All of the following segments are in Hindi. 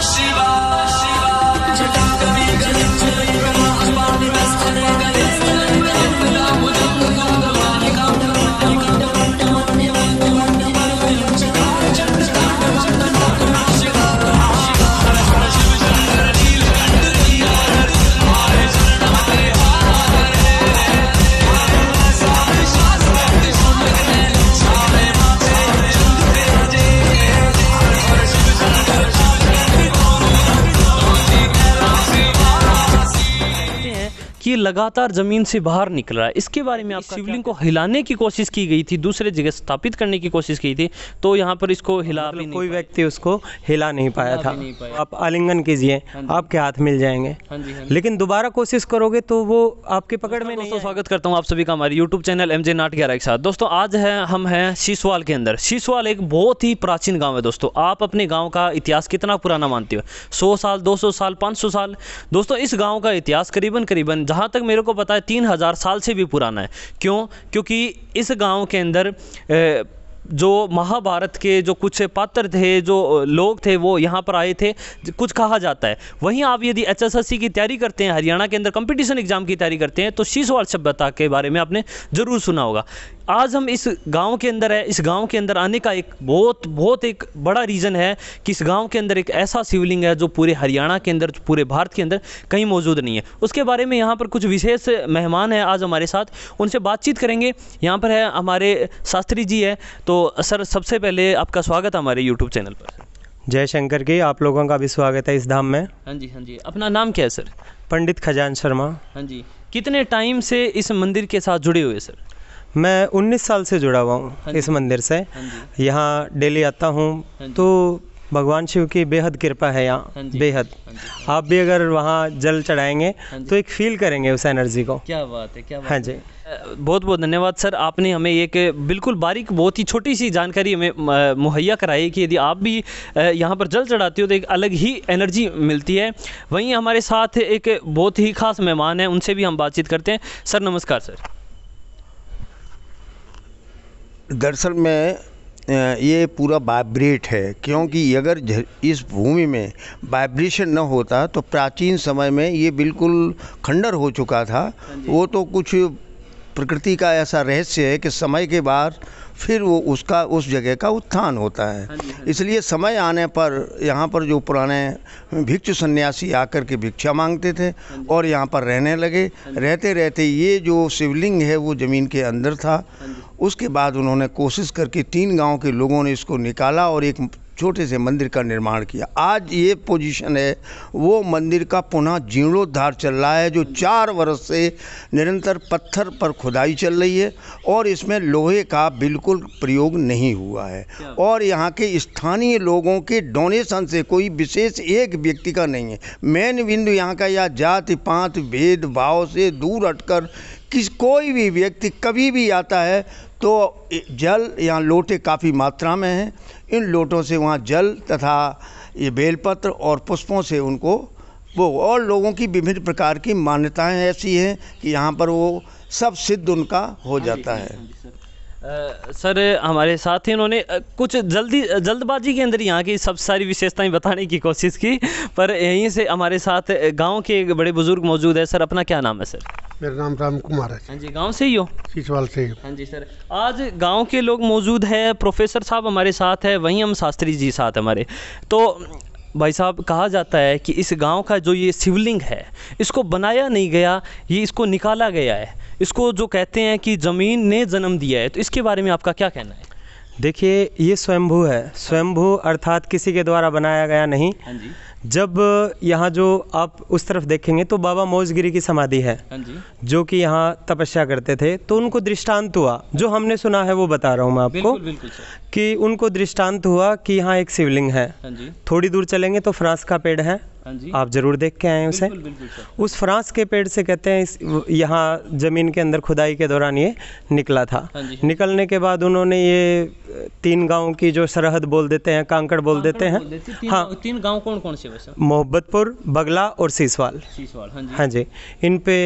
是吧？ये लगातार ज़मीन से बाहर निकल रहा है इसके बारे में आप शिवलिंग को हिलाने की कोशिश की गई थी दूसरे जगह स्थापित करने की कोशिश की थी तो यहाँ पर इसको हाँ, हिला मतलब कोई व्यक्ति उसको हिला नहीं पाया था आप आलिंगन कीजिए हाँ आपके हाथ मिल जाएंगे हाँ लेकिन दोबारा कोशिश करोगे तो वो आपके पकड़ में दोस्तों स्वागत करता हूँ आप सभी का हमारे यूट्यूब चैनल एम जे नाट के साथ दोस्तों आज है हम हैं शीशवाल के अंदर शीशवाल एक बहुत ही प्राचीन गाँव है दोस्तों आप अपने गाँव का इतिहास कितना पुराना मानते हो सौ साल दो साल पाँच साल दोस्तों इस गाँव का इतिहास करीबन करीबन जहाँ जहाँ तक मेरे को पता है तीन हज़ार साल से भी पुराना है क्यों क्योंकि इस गांव के अंदर जो महाभारत के जो कुछ पात्र थे जो लोग थे वो यहाँ पर आए थे कुछ कहा जाता है वहीं आप यदि एच की तैयारी करते हैं हरियाणा के अंदर कंपटीशन एग्जाम की तैयारी करते हैं तो शीशवाल सभ्यता के बारे में आपने ज़रूर सुना होगा आज हम इस गांव के अंदर है इस गांव के अंदर आने का एक बहुत बहुत एक बड़ा रीज़न है कि इस गांव के अंदर एक ऐसा शिवलिंग है जो पूरे हरियाणा के अंदर पूरे भारत के अंदर कहीं मौजूद नहीं है उसके बारे में यहाँ पर कुछ विशेष मेहमान हैं आज हमारे साथ उनसे बातचीत करेंगे यहाँ पर है हमारे शास्त्री जी है तो सर सबसे पहले आपका स्वागत है हमारे यूट्यूब चैनल पर जय शंकर की आप लोगों का भी स्वागत है इस धाम में हाँ जी हाँ जी अपना नाम क्या है सर पंडित खजान शर्मा हाँ जी कितने टाइम से इस मंदिर के साथ जुड़े हुए सर मैं 19 साल से जुड़ा हुआ हूँ हाँ इस मंदिर से हाँ यहाँ डेली आता हूँ हाँ तो भगवान शिव की बेहद कृपा है यहाँ बेहद आप भी अगर वहाँ जल चढ़ाएंगे तो एक फील करेंगे उस एनर्जी को क्या बात है क्या बात हाँ जी बहुत बहुत धन्यवाद सर आपने हमें एक बिल्कुल बारीक बहुत ही छोटी सी जानकारी हमें मुहैया कराई कि यदि आप भी यहाँ पर जल चढ़ाते हो तो एक अलग ही एनर्जी मिलती है वहीं हमारे साथ एक बहुत ही खास मेहमान हैं उनसे भी हम बातचीत करते हैं सर नमस्कार सर दरअसल में ये पूरा बाइब्रेट है क्योंकि अगर इस भूमि में वाइब्रेशन न होता तो प्राचीन समय में ये बिल्कुल खंडर हो चुका था हाँ वो तो कुछ प्रकृति का ऐसा रहस्य है कि समय के बाद फिर वो उसका उस जगह का उत्थान होता है हाँ हाँ इसलिए समय आने पर यहाँ पर जो पुराने भिक्षु सन्यासी आकर के भिक्षा मांगते थे हाँ और यहाँ पर रहने लगे रहते रहते ये जो शिवलिंग है वो ज़मीन के अंदर था उसके बाद उन्होंने कोशिश करके तीन गांव के लोगों ने इसको निकाला और एक छोटे से मंदिर का निर्माण किया आज ये पोजीशन है वो मंदिर का पुनः जीर्णोद्धार चल रहा है जो चार वर्ष से निरंतर पत्थर पर खुदाई चल रही है और इसमें लोहे का बिल्कुल प्रयोग नहीं हुआ है और यहाँ के स्थानीय लोगों के डोनेशन से कोई विशेष एक व्यक्ति का नहीं है मेन बिंदु यहाँ का या जाति पात भेद भाव से दूर हटकर किस कोई भी व्यक्ति कभी भी आता है तो जल यहाँ लोटे काफ़ी मात्रा में हैं इन लोटों से वहाँ जल तथा ये बेलपत्र और पुष्पों से उनको वो और लोगों की विभिन्न प्रकार की मान्यताएं ऐसी हैं कि यहाँ पर वो सब सिद्ध उनका हो हाँ जाता हाँ है हाँ सर हमारे साथ ही उन्होंने कुछ जल्दी जल्दबाजी के अंदर यहाँ की सब सारी विशेषताएं बताने की कोशिश की पर यहीं से हमारे साथ गांव के बड़े बुजुर्ग मौजूद है सर अपना क्या नाम है सर मेरा नाम राम कुमार है हाँ जी गांव से ही हो सीचवाल से ही हाँ जी सर आज गांव के लोग मौजूद है प्रोफेसर साहब हमारे साथ है वहीं हम शास्त्री जी साथ हमारे तो भाई साहब कहा जाता है कि इस गांव का जो ये शिवलिंग है इसको बनाया नहीं गया ये इसको निकाला गया है इसको जो कहते हैं कि ज़मीन ने जन्म दिया है तो इसके बारे में आपका क्या कहना है देखिए ये स्वयंभू है स्वयंभू अर्थात किसी के द्वारा बनाया गया नहीं हाँ जब यहाँ जो आप उस तरफ देखेंगे तो बाबा मोजगिरी की समाधि है हाँ जो कि यहाँ तपस्या करते थे तो उनको दृष्टांत हुआ जो हमने सुना है वो बता रहा हूँ मैं आपको बिल्कुल, बिल्कुल कि उनको दृष्टांत हुआ कि यहाँ एक शिवलिंग है हाँ थोड़ी दूर चलेंगे तो फ्रांस का पेड़ है हाँ आप ज़रूर देख के आए उसे उस फ्रांस के पेड़ से कहते हैं यहाँ ज़मीन के अंदर खुदाई के दौरान ये निकला था हाँ निकलने के बाद उन्होंने ये तीन गाँव की जो सरहद बोल देते हैं कांकड़ बोल देते हैं हाँ तीन गाँव कौन कौन से मोहब्बतपुर बगला और सीसवाल हाँ, हाँ जी इन पे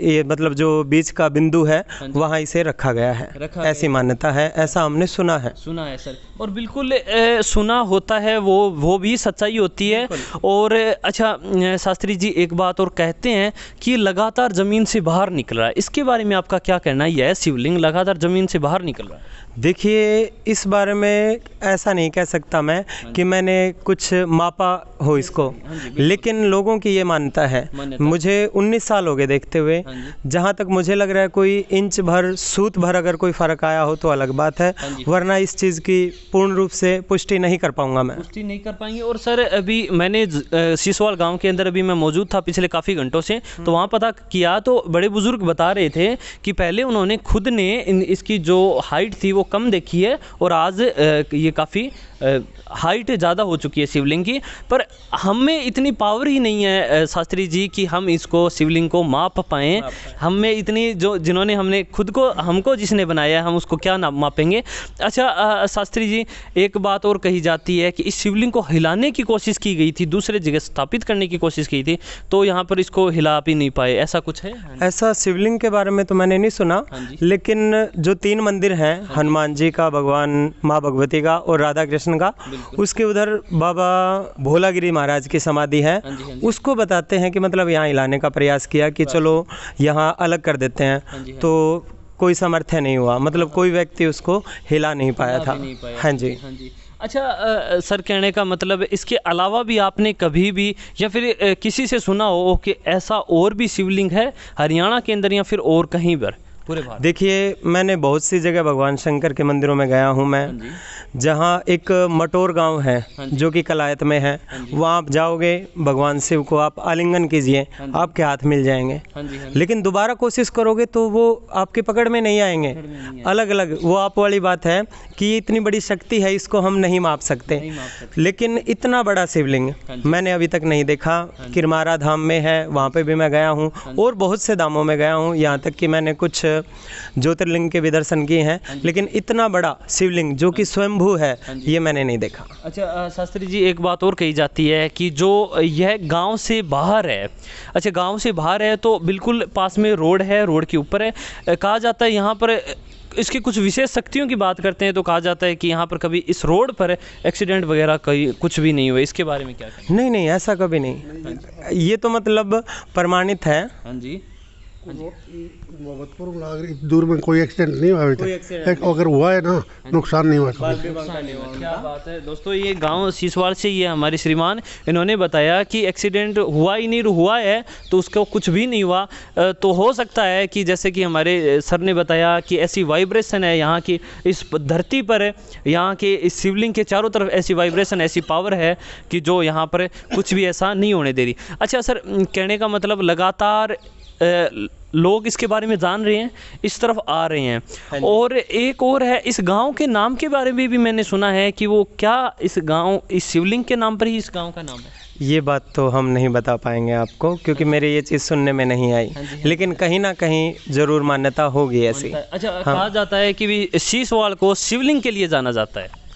ये मतलब जो बीच का बिंदु है हाँ वहाँ इसे रखा गया है रखा ऐसी मान्यता है ऐसा हमने सुना है सुना है सर और बिल्कुल ए, सुना होता है वो वो भी सच्चाई होती है और अच्छा शास्त्री जी एक बात और कहते हैं कि लगातार ज़मीन से बाहर निकल रहा है इसके बारे में आपका क्या कहना है यह शिवलिंग लगातार ज़मीन से बाहर निकल रहा है देखिए इस बारे में ऐसा नहीं कह सकता मैं हाँ कि मैंने कुछ मापा हो हाँ इसको हाँ लेकिन लोगों की ये मानता है मुझे 19 साल हो गए देखते हुए जहाँ तक मुझे लग रहा है कोई इंच भर सूत भर अगर कोई फ़र्क आया हो तो अलग बात है वरना इस चीज़ की पूर्ण रूप से पुष्टि नहीं कर पाऊंगा मैं पुष्टि नहीं कर पाएंगे और सर अभी मैंने सिसवाल गाँव के अंदर अभी मैं मौजूद था पिछले काफ़ी घंटों से तो वहाँ पता किया तो बड़े बुजुर्ग बता रहे थे कि पहले उन्होंने खुद ने इसकी जो हाइट थी वो कम देखी है और आज ये काफ़ी हाइट ज़्यादा हो चुकी है शिवलिंग की पर हम में इतनी पावर ही नहीं है शास्त्री जी कि हम इसको शिवलिंग को माप पाएँ हम में इतनी जो जिन्होंने हमने खुद को हमको जिसने बनाया है हम उसको क्या ना मापेंगे अच्छा शास्त्री जी एक बात और कही जाती है कि इस शिवलिंग को हिलाने की कोशिश की गई थी दूसरे जगह स्थापित करने की कोशिश की थी तो यहाँ पर इसको हिला भी नहीं पाए ऐसा कुछ है हाँ ऐसा शिवलिंग के बारे में तो मैंने नहीं सुना हाँ लेकिन जो तीन मंदिर हैं हाँ हनुमान जी का भगवान माँ भगवती का और राधा कृष्ण कृष्ण का उसके उधर बाबा भोलागिरी महाराज की समाधि है हाँ हाँ उसको बताते हैं कि मतलब यहाँ हिलाने का प्रयास किया कि हाँ चलो यहाँ अलग कर देते हैं तो कोई समर्थ्य नहीं हुआ मतलब कोई व्यक्ति उसको हिला नहीं पाया था हाँ जी अच्छा आ, सर कहने का मतलब इसके अलावा भी आपने कभी भी या फिर किसी से सुना हो कि ऐसा और भी शिवलिंग है हरियाणा के अंदर या फिर और कहीं पर पूरे देखिए मैंने बहुत सी जगह भगवान शंकर के मंदिरों में गया हूँ मैं जहाँ एक मटोर गांव है हाँ जो कि कलायत में है वहाँ आप जाओगे भगवान शिव को आप आलिंगन कीजिए हाँ आपके हाथ मिल जाएंगे हाँ लेकिन दोबारा कोशिश करोगे तो वो आपकी पकड़ में नहीं आएंगे अलग अलग वो आप वाली बात है कि इतनी बड़ी शक्ति है इसको हम नहीं माप सकते लेकिन इतना बड़ा शिवलिंग मैंने अभी तक नहीं देखा किरमारा धाम में है वहाँ पे भी मैं गया हूँ और बहुत से धामों में गया हूँ यहाँ तक कि मैंने कुछ ज्योतिर्लिंग के विदर्शन किए हैं हाँ लेकिन इतना बड़ा शिवलिंग जो कि हाँ स्वयंभू है हाँ ये मैंने नहीं देखा अच्छा शास्त्री जी एक बात और कही जाती है कि जो यह गांव से बाहर है अच्छा गांव से बाहर है तो बिल्कुल पास में रोड है रोड के ऊपर है कहा जाता है यहाँ पर इसकी कुछ विशेष शक्तियों की बात करते हैं तो कहा जाता है कि यहाँ पर कभी इस रोड पर एक्सीडेंट वगैरह कई कुछ भी नहीं हुआ इसके बारे में क्या नहीं नहीं ऐसा कभी नहीं ये तो मतलब प्रमाणित है हाँ जी हाँ मोहम्मदपुर दूर में कोई एक्सीडेंट नहीं हुआ कोई एक्सीडेंट अगर हुआ है ना हाँ नुकसान नहीं हुआ क्या बात है दोस्तों ये गांव सीसवार से ये हमारे श्रीमान इन्होंने बताया कि एक्सीडेंट हुआ ही नहीं हुआ है तो उसको कुछ भी नहीं हुआ तो हो सकता है कि जैसे कि हमारे सर ने बताया कि ऐसी वाइब्रेशन है यहाँ की इस धरती पर यहाँ के इस शिवलिंग के चारों तरफ ऐसी वाइब्रेशन ऐसी पावर है कि जो यहाँ पर कुछ भी ऐसा नहीं होने दे रही अच्छा सर कहने का मतलब लगातार लोग इसके बारे में जान रहे हैं इस तरफ आ रहे हैं हाँ और एक और है इस गांव के नाम के बारे में भी मैंने सुना है कि वो क्या इस गांव इस शिवलिंग के नाम पर ही इस गांव का नाम है ये बात तो हम नहीं बता पाएंगे आपको क्योंकि हाँ मेरे ये चीज़ सुनने में नहीं आई हाँ लेकिन कहीं ना कहीं ज़रूर मान्यता होगी ऐसी अच्छा हाँ। कहा जाता है कि शीशवाल को शिवलिंग के लिए जाना जाता है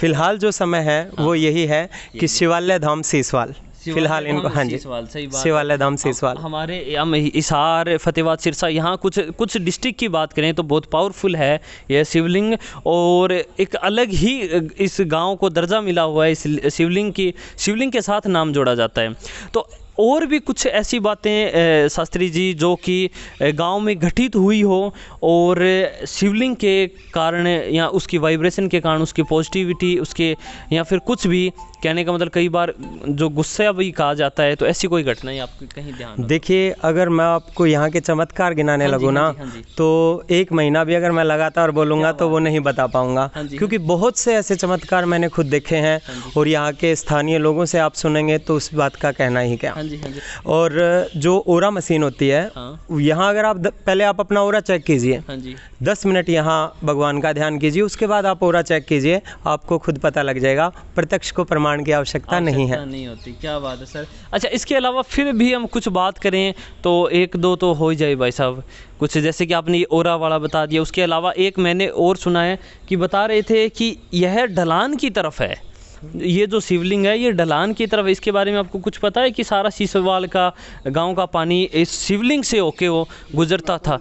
फिलहाल जो समय है हाँ। वो यही है कि शिवालय धाम शीशवाल फिलहाल इनको हाँ जी हाँ सेवाला धाम सिवाल हमारे हम हिसार फतेहबाद सिरसा यहाँ कुछ कुछ डिस्ट्रिक्ट की बात करें तो बहुत पावरफुल है यह शिवलिंग और एक अलग ही इस गांव को दर्जा मिला हुआ है इस शिवलिंग की शिवलिंग के साथ नाम जोड़ा जाता है तो और भी कुछ ऐसी बातें शास्त्री जी जो कि गांव में घटित हुई हो और शिवलिंग के कारण या उसकी वाइब्रेशन के कारण उसकी पॉजिटिविटी उसके या फिर कुछ भी कहने का मतलब कई बार जो गुस्सा भी कहा जाता है तो ऐसी कोई घटनाएं आपको कहीं ध्यान देखिए अगर मैं आपको यहाँ के चमत्कार गिनाने हाँ लगू ना हाँ हाँ तो एक महीना भी अगर मैं लगातार बोलूंगा तो वो नहीं बता पाऊंगा क्योंकि बहुत से ऐसे चमत्कार मैंने खुद देखे हैं और यहाँ के स्थानीय लोगों से आप सुनेंगे तो उस बात का कहना ही क्या और जो ओरा मशीन होती है यहाँ अगर आप पहले आप अपना ओरा चेक कीजिए दस मिनट यहाँ भगवान का ध्यान कीजिए उसके बाद आप ओरा चेक कीजिए आपको खुद पता लग जाएगा प्रत्यक्ष को प्रमाण प्रमाण की आवश्यकता नहीं है नहीं होती क्या बात है सर अच्छा इसके अलावा फिर भी हम कुछ बात करें तो एक दो तो हो ही जाए भाई साहब कुछ जैसे कि आपने ये ओरा वाला बता दिया उसके अलावा एक मैंने और सुना है कि बता रहे थे कि यह ढलान की तरफ है ये जो शिवलिंग है ये ढलान की तरफ इसके बारे में आपको कुछ पता है कि सारा सीसवाल का गांव का पानी इस शिवलिंग से होके वो गुजरता था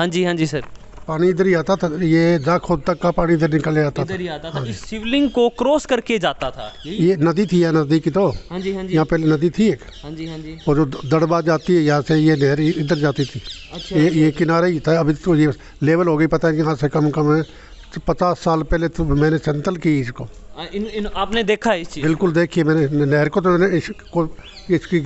हाँ जी हाँ जी सर पानी इधर ही आता था ये जाखोद तक का पानी इधर निकल जाता इधर ही आता था हाँ इस शिवलिंग को क्रॉस करके जाता था ये नदी थी या नदी की तो हाँ जी हाँ जी यहाँ पहले नदी थी एक हाँ जी हाँ जी और जो दड़बा जाती है यहाँ से ये नहर इधर जाती थी अच्छा, ये अच्छा। ये किनारे ही था अभी तो ये लेवल हो गई पता है यहाँ से कम कम है पचास साल पहले तो मैंने चंतल की इसको हाँ, इन, इन आपने देखा है इस चीज़ बिल्कुल देखिए मैंने नहर को तो मैंने इसको इसकी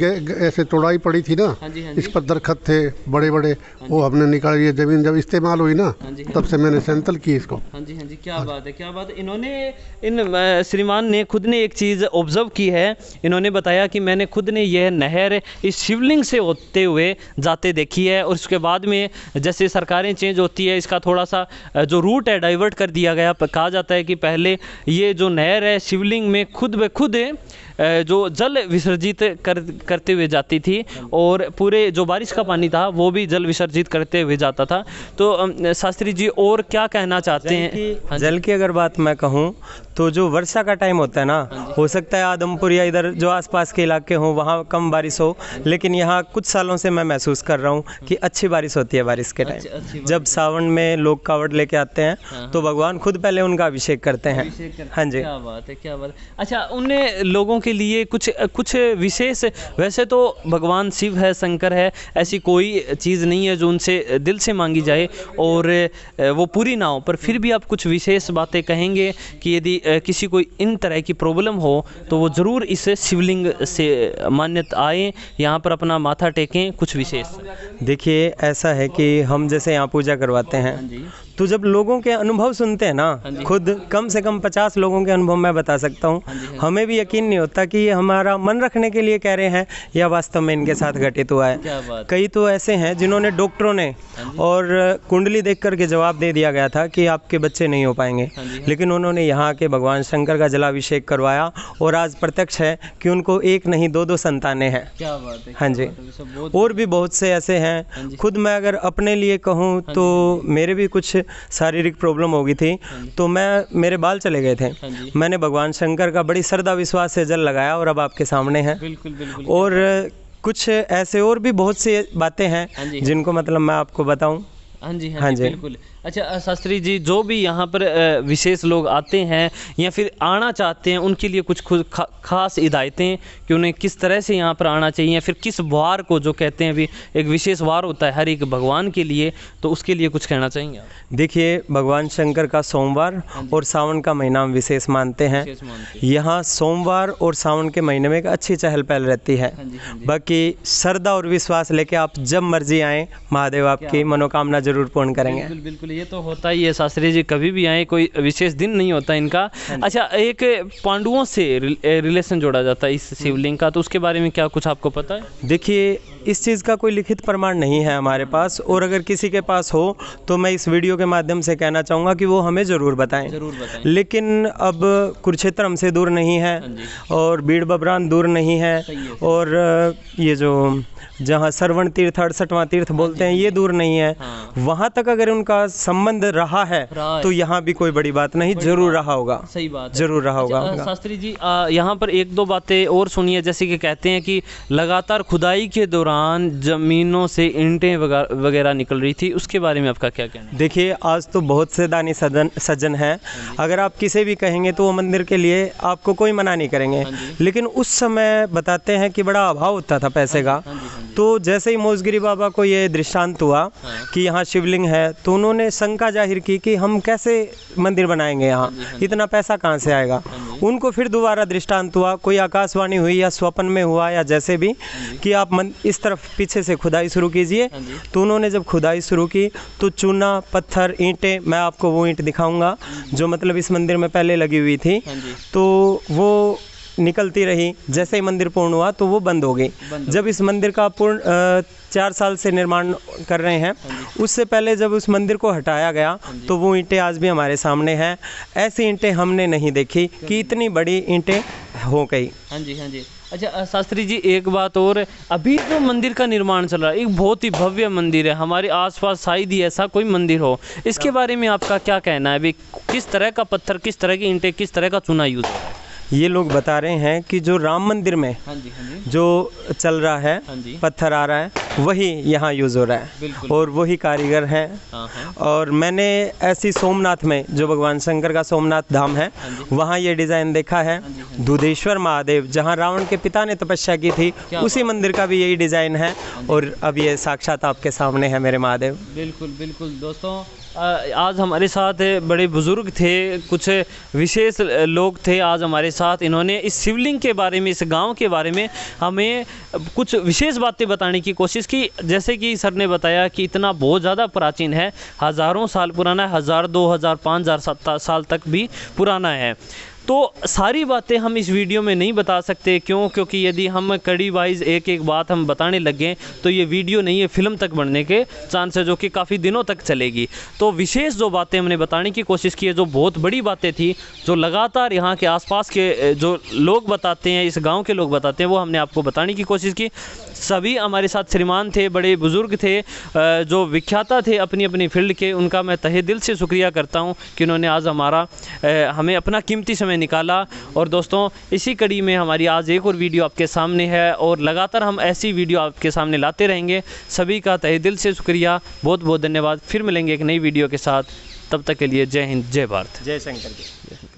ऐसे तोड़ाई पड़ी थी ना हाँ जी, हाँ जी। इस पर दरखत थे बड़े बड़े हाँ वो हमने निकाल ये जमीन जब इस्तेमाल हुई ना हाँ जी, हाँ तब से मैंने सेंतल की इसको हाँ जी हाँ जी क्या हाँ। बात है क्या बात है इन्होंने इन श्रीमान ने खुद ने एक चीज़ ऑब्जर्व की है इन्होंने बताया कि मैंने खुद ने यह नहर इस शिवलिंग से होते हुए जाते देखी है और उसके बाद में जैसे सरकारें चेंज होती है इसका थोड़ा सा जो रूट है डाइवर्ट कर दिया गया कहा जाता है कि पहले ये जो नहर नहर है शिवलिंग में खुद ब खुद जो जल विसर्जित कर करते हुए जाती थी और पूरे जो बारिश का पानी था वो भी जल विसर्जित करते हुए जाता था तो शास्त्री जी और क्या कहना चाहते हैं हाँ जल की अगर बात मैं कहूँ तो जो वर्षा का टाइम होता है ना हाँ हो सकता है आदमपुर या इधर जो आसपास के इलाके हों वहाँ कम बारिश हो लेकिन यहाँ कुछ सालों से मैं महसूस कर रहा हूँ कि अच्छी बारिश होती है बारिश के टाइम जब सावन में लोग कावड़ लेके आते हैं हाँ। तो भगवान खुद पहले उनका अभिषेक करते हैं हाँ जी क्या बात है क्या बात अच्छा उन लोगों के लिए कुछ कुछ विशेष वैसे तो भगवान शिव है शंकर है ऐसी कोई चीज़ नहीं है जो उनसे दिल से मांगी जाए और वो पूरी ना हो पर फिर भी आप कुछ विशेष बातें कहेंगे कि यदि किसी को इन तरह की प्रॉब्लम हो तो वो ज़रूर इस शिवलिंग से मान्यता आए यहाँ पर अपना माथा टेकें कुछ विशेष देखिए ऐसा है कि हम जैसे यहाँ पूजा करवाते हैं हाँ तो जब लोगों के अनुभव सुनते हैं ना हाँ खुद कम से कम पचास लोगों के अनुभव मैं बता सकता हूँ हाँ हाँ हमें भी यकीन नहीं होता कि ये हमारा मन रखने के लिए कह रहे हैं या वास्तव में इनके साथ घटित हुआ है कई तो ऐसे हैं जिन्होंने डॉक्टरों ने और कुंडली देख करके जवाब दे दिया गया था कि आपके बच्चे नहीं हो पाएंगे लेकिन उन्होंने यहाँ के भगवान शंकर का जलाभिषेक करवाया और आज प्रत्यक्ष है कि उनको एक नहीं दो दो संतानें हैं हाँ जी और भी बहुत से ऐसे हैं खुद मैं अगर अपने लिए कहूँ तो मेरे भी कुछ शारीरिक प्रॉब्लम हो गई थी हाँ तो मैं मेरे बाल चले गए थे हाँ मैंने भगवान शंकर का बड़ी श्रद्धा विश्वास से जल लगाया और अब आपके सामने है बिल्कुल बिल्कुल और कुछ ऐसे और भी बहुत सी बातें हैं हाँ जिनको मतलब मैं आपको बताऊँ हाँ जी हाँ जी बिल्कुल अच्छा शास्त्री जी जो भी यहाँ पर विशेष लोग आते हैं या फिर आना चाहते हैं उनके लिए कुछ खा, खास हिदायतें कि उन्हें किस तरह से यहाँ पर आना चाहिए या फिर किस वार को जो कहते हैं अभी एक विशेष वार होता है हर एक भगवान के लिए तो उसके लिए कुछ कहना चाहेंगे देखिए भगवान शंकर का सोमवार हाँ और सावन का महीना हम विशेष मानते हैं यहाँ सोमवार और सावन के महीने में एक अच्छी चहल पहल रहती है हाँ हाँ बाकी श्रद्धा और विश्वास लेके आप जब मर्जी आएँ महादेव आपकी मनोकामना जरूर पूर्ण करेंगे बिल्कुल ये तो होता ही है शास्त्री जी कभी भी आए कोई विशेष दिन नहीं होता इनका हाँ अच्छा एक पांडुओं से रिलेशन जोड़ा जाता है इस हम्म। शिवलिंग का तो उसके बारे में क्या कुछ आपको पता है देखिए इस चीज़ का कोई लिखित प्रमाण नहीं है हमारे पास और अगर किसी के पास हो तो मैं इस वीडियो के माध्यम से कहना चाहूँगा कि वो हमें ज़रूर बताएं जरूर बताएं लेकिन अब कुरुक्षेत्र हमसे दूर नहीं है हाँ और भीड़ बबरान दूर नहीं है और ये जो जहाँ सरवण तीर्थ अड़सठवां तीर्थ हाँ बोलते हैं हाँ ये दूर नहीं है हाँ। वहाँ तक अगर उनका संबंध रहा है तो यहाँ भी कोई बड़ी बात नहीं जरूर रहा होगा सही बात जरूर रहा होगा अच्छा, शास्त्री जी यहाँ पर एक दो बातें और सुनिए जैसे कि कहते हैं कि लगातार खुदाई के दौरान दौरान ज़मीनों से इंटें वगैरह निकल रही थी उसके बारे में आपका क्या कहना है देखिए आज तो बहुत से दानी सजन सज्जन हैं हाँ अगर आप किसे भी कहेंगे तो वो मंदिर के लिए आपको कोई मना नहीं करेंगे हाँ लेकिन उस समय बताते हैं कि बड़ा अभाव होता था पैसे का हाँ तो जैसे ही मोजगिरी बाबा को ये दृष्टांत हुआ हाँ। कि यहाँ शिवलिंग है तो उन्होंने शंका जाहिर की कि हम कैसे मंदिर बनाएंगे यहाँ हाँ हाँ इतना पैसा कहाँ से आएगा उनको फिर दोबारा दृष्टांत हुआ कोई आकाशवाणी हुई या स्वप्न में हुआ या जैसे भी कि आप मन, इस तरफ पीछे से खुदाई शुरू कीजिए तो उन्होंने जब खुदाई शुरू की तो चूना पत्थर ईंटें मैं आपको वो ईंट दिखाऊंगा जो मतलब इस मंदिर में पहले लगी हुई थी तो वो निकलती रही जैसे ही मंदिर पूर्ण हुआ तो वो बंद हो गई जब इस मंदिर का पूर्ण चार साल से निर्माण कर रहे हैं हाँ उससे पहले जब उस मंदिर को हटाया गया हाँ तो वो ईंटें आज भी हमारे सामने हैं ऐसी ईंटें हमने नहीं देखी कि हाँ इतनी बड़ी ईंटें हो गई हाँ जी हाँ जी अच्छा शास्त्री जी एक बात और अभी जो तो मंदिर का निर्माण चल रहा है एक बहुत ही भव्य मंदिर है हमारे आसपास शायद ही ऐसा कोई मंदिर हो इसके बारे में आपका क्या कहना है अभी किस तरह का पत्थर किस तरह की ईंटें किस तरह का चुना यूज़ ये लोग बता रहे हैं कि जो राम मंदिर में हाँ जी, हाँ जी। जो चल रहा है हाँ जी। पत्थर आ रहा है वही यहाँ यूज़ हो रहा है और वही कारीगर हैं हाँ, हाँ। और मैंने ऐसी सोमनाथ में जो भगवान शंकर का सोमनाथ धाम है हाँ वहाँ ये डिज़ाइन देखा है दूधेश्वर महादेव जहाँ रावण के पिता ने तपस्या की थी उसी मंदिर का भी यही डिज़ाइन है और अब ये साक्षात आपके सामने है मेरे महादेव बिल्कुल बिल्कुल दोस्तों आज हमारे साथ बड़े बुज़ुर्ग थे कुछ विशेष लोग थे आज हमारे साथ इन्होंने इस शिवलिंग के बारे में इस गांव के बारे में हमें कुछ विशेष बातें बताने की कोशिश की जैसे कि सर ने बताया कि इतना बहुत ज़्यादा प्राचीन है हज़ारों साल पुराना है हज़ार दो हज़ार पाँच हज़ार साल तक भी पुराना है तो सारी बातें हम इस वीडियो में नहीं बता सकते क्यों क्योंकि यदि हम कड़ी वाइज एक एक बात हम बताने लगे तो ये वीडियो नहीं है फिल्म तक बनने के चांस है जो कि काफ़ी दिनों तक चलेगी तो विशेष जो बातें हमने बताने की कोशिश की है जो बहुत बड़ी बातें थी जो लगातार यहाँ के आसपास के जो लोग बताते हैं इस गाँव के लोग बताते हैं वो हमने आपको बताने की कोशिश की सभी हमारे साथ श्रीमान थे बड़े बुज़ुर्ग थे जो विख्याता थे अपनी अपनी फील्ड के उनका मैं तहे दिल से शुक्रिया करता हूँ कि उन्होंने आज हमारा हमें अपना कीमती समय में निकाला और दोस्तों इसी कड़ी में हमारी आज एक और वीडियो आपके सामने है और लगातार हम ऐसी वीडियो आपके सामने लाते रहेंगे सभी का तहे दिल से शुक्रिया बहुत बहुत धन्यवाद फिर मिलेंगे एक नई वीडियो के साथ तब तक के लिए जय हिंद जय भारत जय शंकर जी